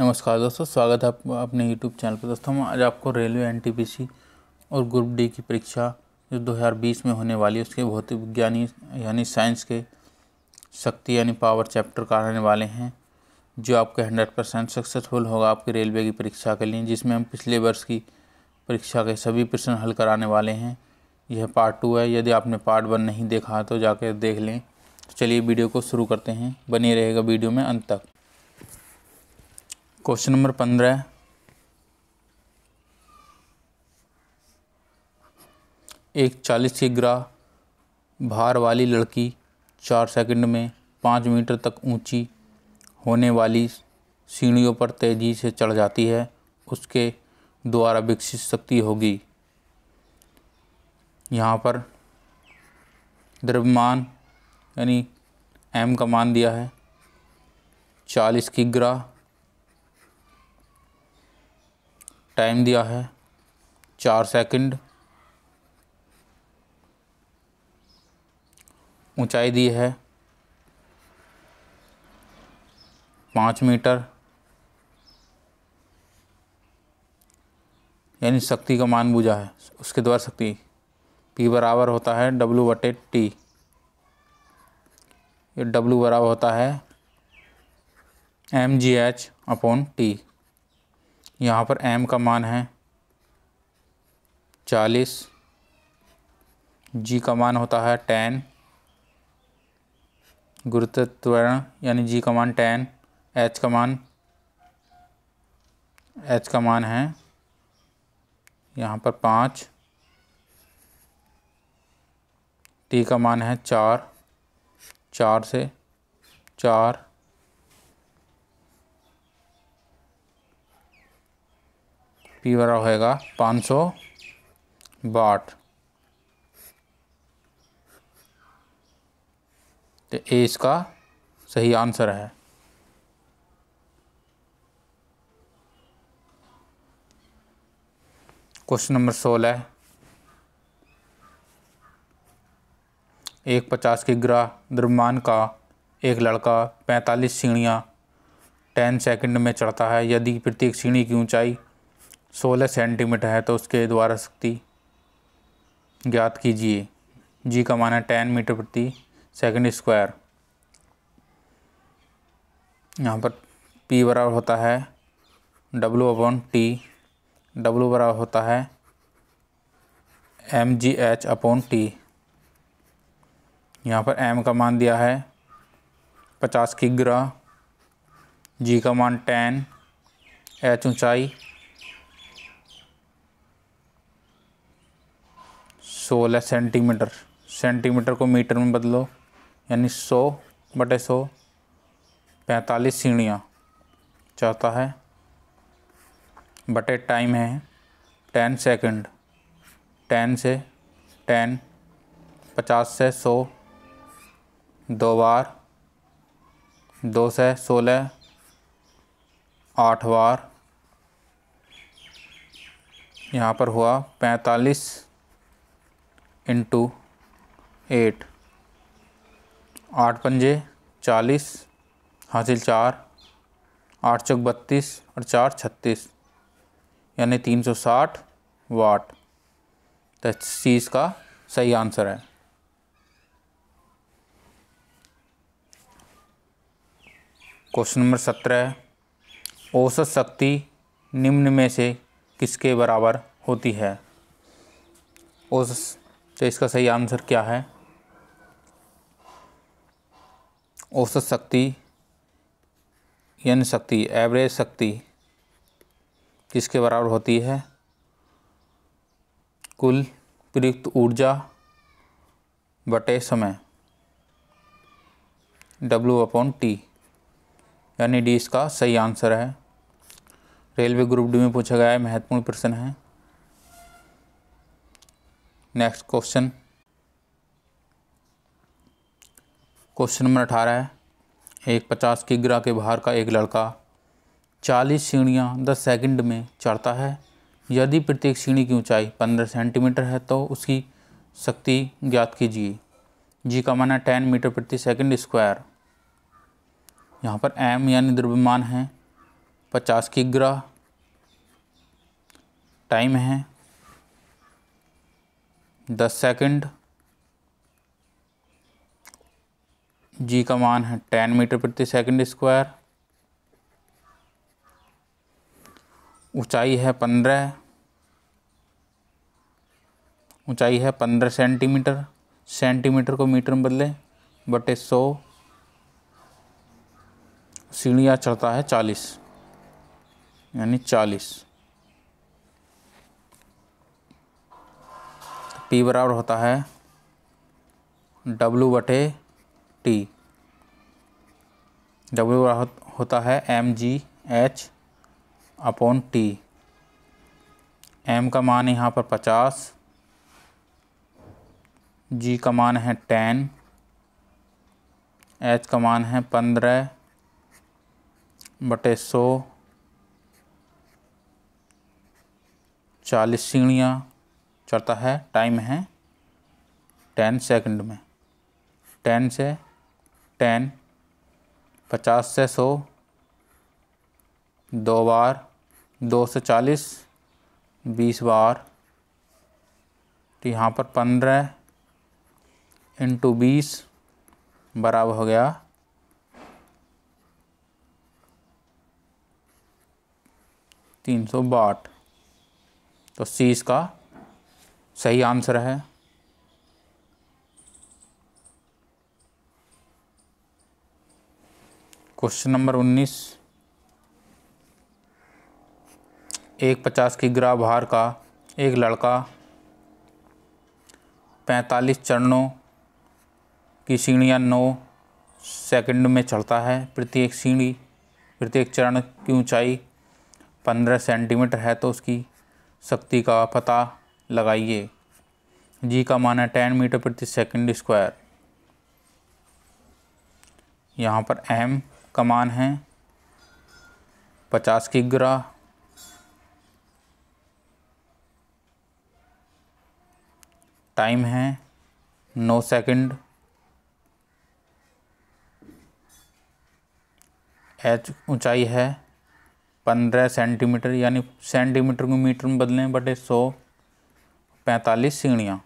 नमस्कार दोस्तों स्वागत है आपको अपने यूट्यूब चैनल पर दोस्तों हम आज आपको रेलवे एनटीपीसी और ग्रुप डी की परीक्षा जो 2020 में होने वाली है उसके भौतिक विज्ञानी यानी साइंस के शक्ति यानी पावर चैप्टर कराने वाले हैं जो आपके हंड्रेड परसेंट सक्सेसफुल होगा आपकी रेलवे की परीक्षा के लिए जिसमें हम पिछले वर्ष की परीक्षा के सभी प्रश्न हल कराने वाले हैं यह पार्ट टू है यदि आपने पार्ट वन नहीं देखा तो जाकर देख लें तो चलिए वीडियो को शुरू करते हैं बने रहेगा वीडियो में अंत तक क्वेश्चन नंबर पंद्रह एक चालीस ग्रह भार वाली लड़की चार सेकंड में पाँच मीटर तक ऊंची होने वाली सीढ़ियों पर तेज़ी से चढ़ जाती है उसके द्वारा विकसित शक्ति होगी यहाँ पर द्रव्यमान यानी एम का मान दिया है चालीस की ग्रह टाइम दिया है चार सेकंड ऊंचाई दी है पाँच मीटर यानी शक्ति का मान बूझा है उसके द्वारा शक्ति पी बराबर होता है डब्लू बटे टी ये डब्लू बराबर होता है M G H upon T यहाँ पर एम का मान है चालीस जी का मान होता है टेन गुरुत्वर्ण यानी जी का मान टेन एच का मान एच का मान है यहाँ पर पाँच टी का मान है चार चार से चार पी बराबर होएगा पाँच सौ बाट तो ए इसका सही आंसर है क्वेश्चन नंबर सोलह एक पचास के ग्रह द्रव्यमान का एक लड़का पैंतालीस सीढ़ियाँ टेन सेकंड में चढ़ता है यदि प्रत्येक सीढ़ी की ऊंचाई सोलह सेंटीमीटर है तो उसके द्वारा शक्ति ज्ञात कीजिए जी का मान है टेन मीटर प्रति सेकंड स्क्वायर यहाँ पर पी बराबर होता है डब्लू अपॉन टी डब्लू बराबर होता है M G H upon T यहाँ पर एम का मान दिया है पचास की ग्रह जी का मान टेन एच ऊंचाई सोलह सेंटीमीटर सेंटीमीटर को मीटर में बदलो यानी सौ बटे सौ पैंतालीस सीढ़ियाँ चाहता है बटे टाइम है टेन सेकंड टेन से टेन पचास से सौ दो बार दो से सोलह आठ बार यहाँ पर हुआ पैंतालीस इंटू एट आठ पंजे चालीस हासिल चार आठ चौक बत्तीस और चार छत्तीस यानी तीन सौ साठ वाट तो चीज़ का सही आंसर है क्वेश्चन नंबर सत्रह औसत शक्ति निम्न में से किसके बराबर होती है औसत तो इसका सही आंसर क्या है औसत शक्ति यन शक्ति एवरेज शक्ति किसके बराबर होती है कुल प्रयुक्त ऊर्जा बटे समय डब्लू अपॉन टी यानी डी इसका सही आंसर है रेलवे ग्रुप डी में पूछा गया है महत्वपूर्ण प्रश्न है नेक्स्ट क्वेश्चन क्वेश्चन नंबर अठारह है एक पचास की ग्रह के बाहर का एक लड़का चालीस सीढ़ियाँ दस सेकंड में चढ़ता है यदि प्रत्येक सीढ़ी की ऊंचाई पंद्रह सेंटीमीटर है तो उसकी शक्ति ज्ञात कीजिए जी का माना टेन मीटर प्रति सेकंड स्क्वायर यहाँ पर एम यानी द्रव्यमान है पचास की ग्रह टाइम है द सेकंड जी का मान है टेन मीटर प्रति सेकंड स्क्वायर ऊंचाई है पंद्रह ऊंचाई है पंद्रह सेंटीमीटर सेंटीमीटर को मीटर में बदले बटे सौ सीढ़ियाँ चढ़ता है चालीस यानी चालीस पी बराबर होता है डब्लू बटे टी डब्लू बराबर होता है M G H upon T M का मान यहाँ पर पचास जी का मान है टेन एच का मान है पंद्रह बटे सौ चालीस सीढ़ियाँ चलता है टाइम है टेन सेकंड में टेन से टेन पचास से सौ दो बार दो से चालीस बीस बार तो यहाँ पर पंद्रह इंटू बीस बराबर हो गया तीन सौ बाट तो सी इसका सही आंसर है क्वेश्चन नंबर उन्नीस एक पचास की ग्रा भार का एक लड़का पैंतालीस चरणों की सीढ़ियाँ नौ सेकंड में चढ़ता है प्रत्येक सीढ़ी प्रत्येक चरण की ऊंचाई पंद्रह सेंटीमीटर है तो उसकी शक्ति का पता लगाइए जी का मान है टेन मीटर प्रति सेकंड स्क्वायर यहाँ पर एम का मान है पचास की ग्रह टाइम है नौ सेकंड एच ऊंचाई है पंद्रह सेंटीमीटर यानी सेंटीमीटर को मीटर में बदलें बटे सौ पैंतालीस सीढ़ियाँ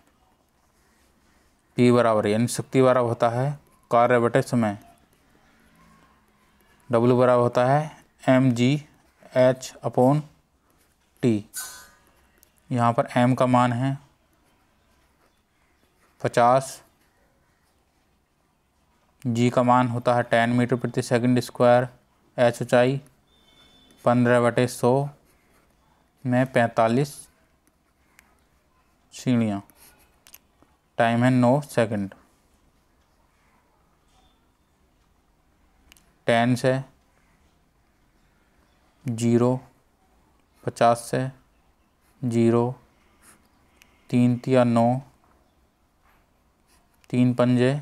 पी बराबर यानी शक्ति बराबर होता है कार्य बटे समय डब्ल्यू बराबर होता है M G H upon T यहाँ पर एम का मान है पचास जी का मान होता है टेन मीटर प्रति सेकंड स्क्वायर एच ऊंचाई पंद्रह बटे सौ में पैंतालीस सीढ़ियाँ टाइम है नौ सेकंड टेंस है जीरो पचास से जीरो तीन तिया नौ तीन पंजे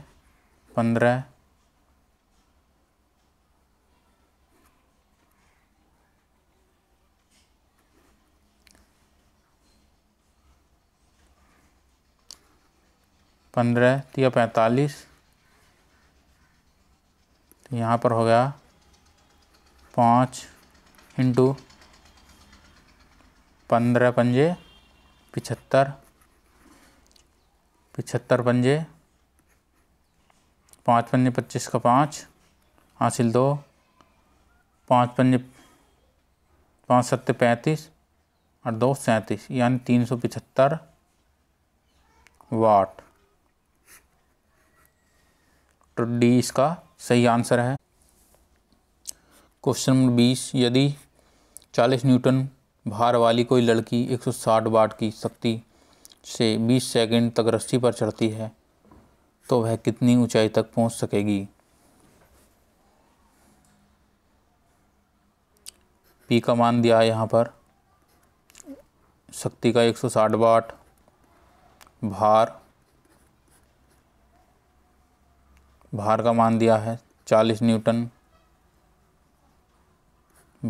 पंद्रह पंद्रह तिया पैंतालीस तो यहाँ पर हो गया पाँच इंटू पंद्रह पंजे पिछहत्तर पिछहत्तर पंजे पाँच पंजे पच्चीस का पाँच हासिल दो पाँच पंजे पाँच सत्ते पैंतीस और दो सैंतीस यानी तीन सौ पिछहत्तर वाट तो डी इसका सही आंसर है क्वेश्चन नंबर बीस यदि चालीस न्यूटन भार वाली कोई लड़की 160 वाट की शक्ति से 20 सेकंड तक रस्सी पर चढ़ती है तो वह कितनी ऊंचाई तक पहुंच सकेगी पी का मान दिया है यहाँ पर शक्ति का 160 वाट भार बाहर का मान दिया है चालीस न्यूटन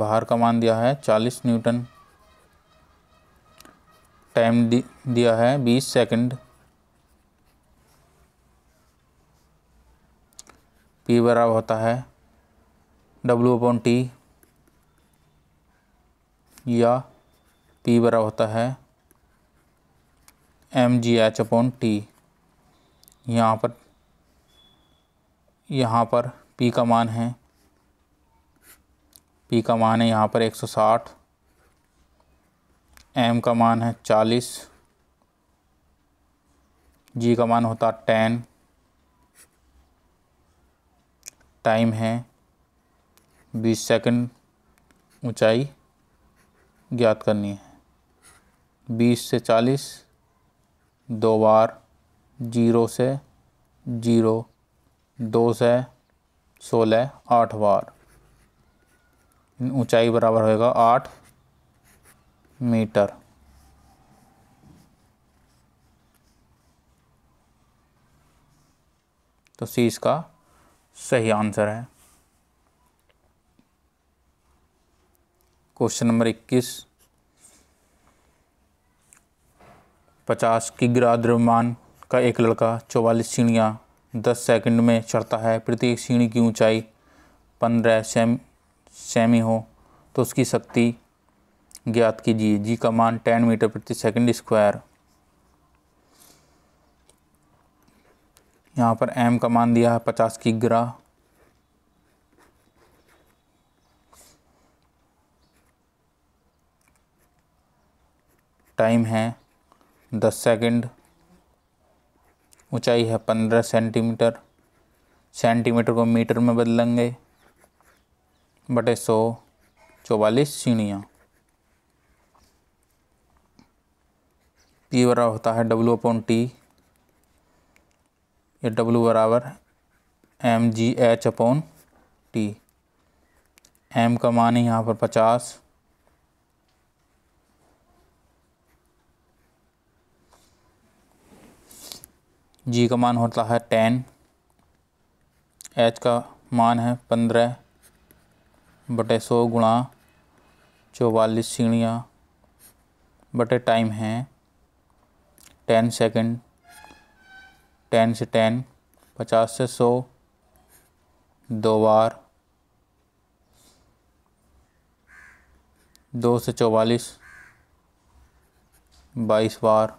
बाहर का मान दिया है चालीस न्यूटन टाइम दिया है बीस सेकंड पी बराबर होता है डब्ल्यू अपॉन टी या पी बराबर होता है M G H upon T यहाँ पर यहाँ पर पी का मान है पी का मान है यहाँ पर 160 एम का मान है 40 जी का मान होता टेन टाइम है 20 सेकंड ऊंचाई ज्ञात करनी है 20 से 40 दो बार जीरो से जीरो दो से सोलह आठ बार ऊंचाई बराबर होएगा आठ मीटर तो सी इसका सही आंसर है क्वेश्चन नंबर इक्कीस पचास किग्रा द्रव्यमान का एक लड़का चौवालीस सीढ़ियाँ दस सेकंड में चढ़ता है प्रत्येक सीढ़ी की ऊंचाई पंद्रह सेम सेमी हो तो उसकी शक्ति ज्ञात कीजिए जी का मान टेन मीटर प्रति सेकंड स्क्वायर यहाँ पर एम का मान दिया है पचास की ग्रह टाइम है दस सेकंड ऊंचाई है पंद्रह सेंटीमीटर सेंटीमीटर को मीटर में बदलेंगे बटे सौ चौवालीस सीढ़ियाँ पी बराबर होता है डब्लू अपॉन टी या डब्लू बराबर M G H upon T M का मान यहाँ पर पचास जी का मान होता है टेन एच का मान है पंद्रह बटे सौ गुणा चौवालीस सीढ़ियाँ बटे टाइम है टेन सेकंड टेन से टेन पचास से सौ दो बार दो से चौवालीस बाईस बार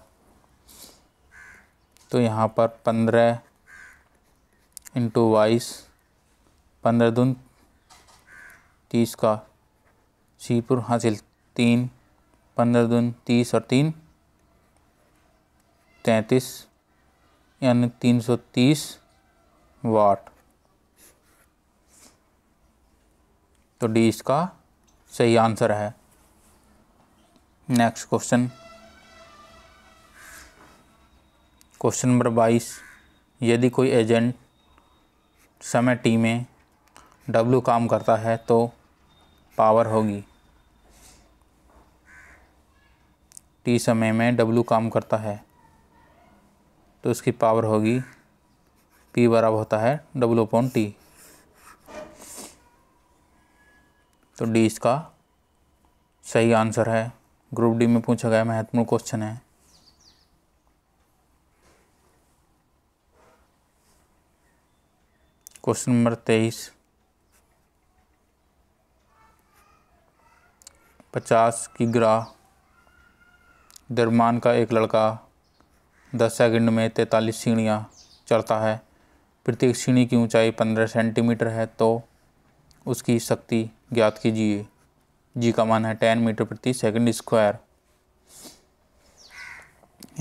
तो यहाँ पर पंद्रह इंटू बाईस पंद्रह दून तीस का सीपुर हासिल तीन पंद्रह दून तीस और तीन तैंतीस यानी तीन सौ तीस वाट तो डी इसका सही आंसर है नेक्स्ट क्वेश्चन क्वेश्चन नंबर बाईस यदि कोई एजेंट समय टी में डब्लू काम करता है तो पावर होगी टी समय में डब्लू काम करता है तो इसकी पावर होगी पी बराबर होता है डब्लू अपॉन टी तो डी इसका सही आंसर है ग्रुप डी में पूछा गया महत्वपूर्ण क्वेश्चन है क्वेश्चन नंबर तेईस पचास की ग्राह दरमान का एक लड़का दस सेकंड में तैतालीस सीढ़ियाँ चढ़ता है प्रत्येक सीढ़ी की ऊंचाई पंद्रह सेंटीमीटर है तो उसकी शक्ति ज्ञात कीजिए जी का मान है टेन मीटर प्रति सेकंड स्क्वायर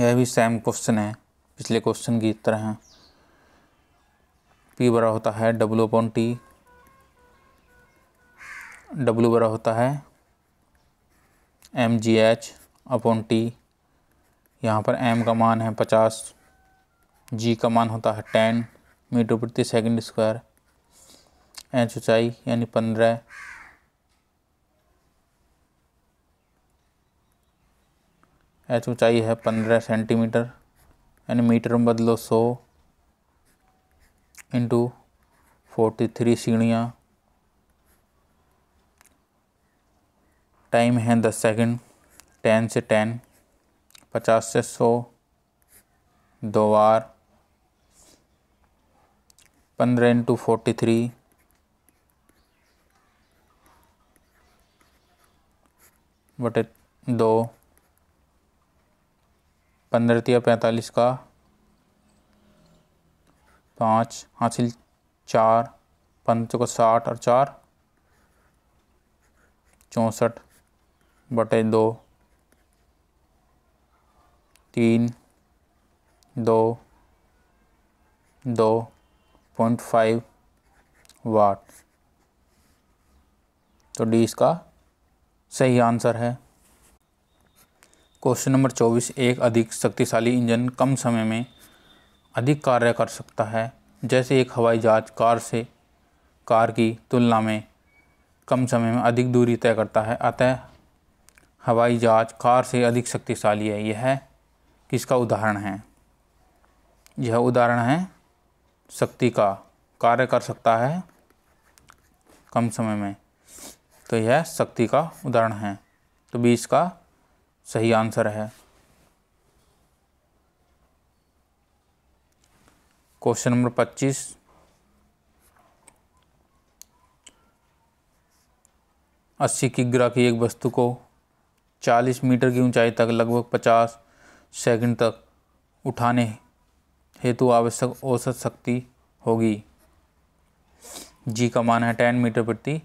यह भी सेम क्वेश्चन है पिछले क्वेश्चन की तरह पी बड़ा होता है डब्लू अपॉन टी डब्लू बड़ा होता है M G H upon T यहाँ पर एम का मान है पचास जी का मान होता है टेन मीटर प्रति सेकंड स्क्वायर एच ऊंचाई यानी पंद्रह एच ऊंचाई है पंद्रह सेंटीमीटर यानी मीटर में बदलो सौ इंटू फोर्टी थ्री सीढ़ियाँ टाइम है दस सेकंड टेन से टेन पचास से सौ दो बार पंद्रह इंटू फोर्टी थ्री बटे दो पंद्रह या पैंतालीस का पाँच हासिल चार पंच को साठ और चार चौंसठ बटे दो तीन दो दो पॉइंट फाइव वाट तो डी इसका सही आंसर है क्वेश्चन नंबर चौबीस एक अधिक शक्तिशाली इंजन कम समय में अधिक कार्य कर सकता है जैसे एक हवाई जहाज कार से कार की तुलना में कम समय में अधिक दूरी तय करता है अतः हवाई जहाज कार से अधिक शक्तिशाली है यह किसका उदाहरण है यह उदाहरण है शक्ति का कार्य कर सकता है कम समय में तो यह शक्ति का उदाहरण है तो बीस का सही आंसर है क्वेश्चन नंबर पच्चीस अस्सी की ग्रह की एक वस्तु को चालीस मीटर की ऊंचाई तक लगभग पचास सेकंड तक उठाने हेतु आवश्यक औसत शक्ति होगी जी का मान है टेन मीटर प्रति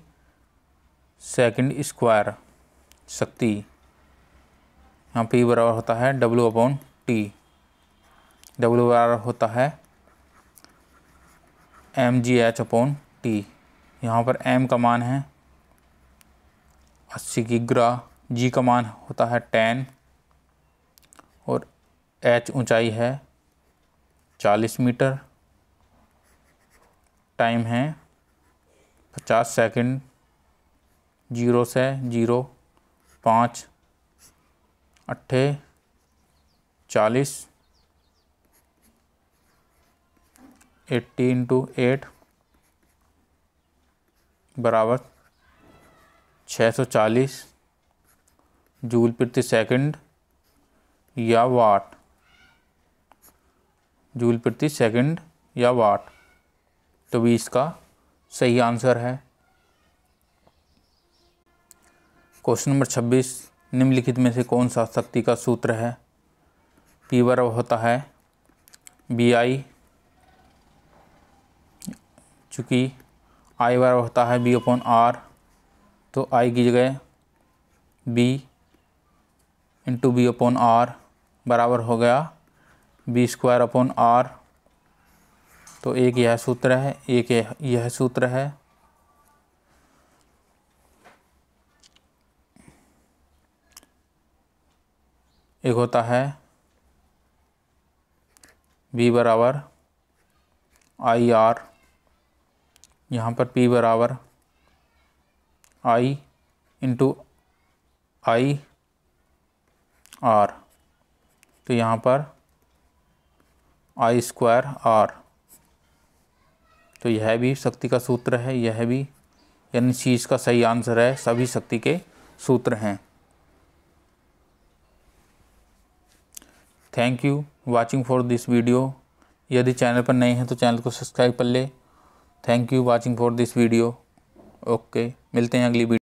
सेकंड स्क्वायर शक्ति यहाँ पी बराबर होता है डब्लू अपॉन टी डब्लू बराबर होता है M G H upon T यहाँ पर एम का मान है अस्सी गिग्रा जी का मान होता है टेन और एच ऊंचाई है चालीस मीटर टाइम है पचास सेकंड जीरो से जीरो पाँच अट्ठे चालीस एट्टी इंटू एट बराबर छः सौ चालीस जूल प्रति सेकंड या वाट जूल प्रति सेकंड या वाट तो भी इसका सही आंसर है क्वेश्चन नंबर छब्बीस निम्नलिखित में से कौन सा शक्ति का सूत्र है पी बराबर होता है बी आई चूँकि आई बराबर होता है बी अपॉन आर तो आई की जगह B into B upon R बराबर हो गया बी स्क्वायर अपॉन आर तो एक यह सूत्र है एक यह सूत्र है एक होता है बी बराबर आई आर यहाँ पर P बराबर I इंटू आई आर तो यहाँ पर आई स्क्वायर आर तो यह भी शक्ति का सूत्र है यह भी यानी चीज़ का सही आंसर है सभी शक्ति के सूत्र हैं thank you watching for this video यदि चैनल पर नए हैं तो चैनल को सब्सक्राइब कर ले thank you watching for this video okay मिलते हैं अगली वीडियो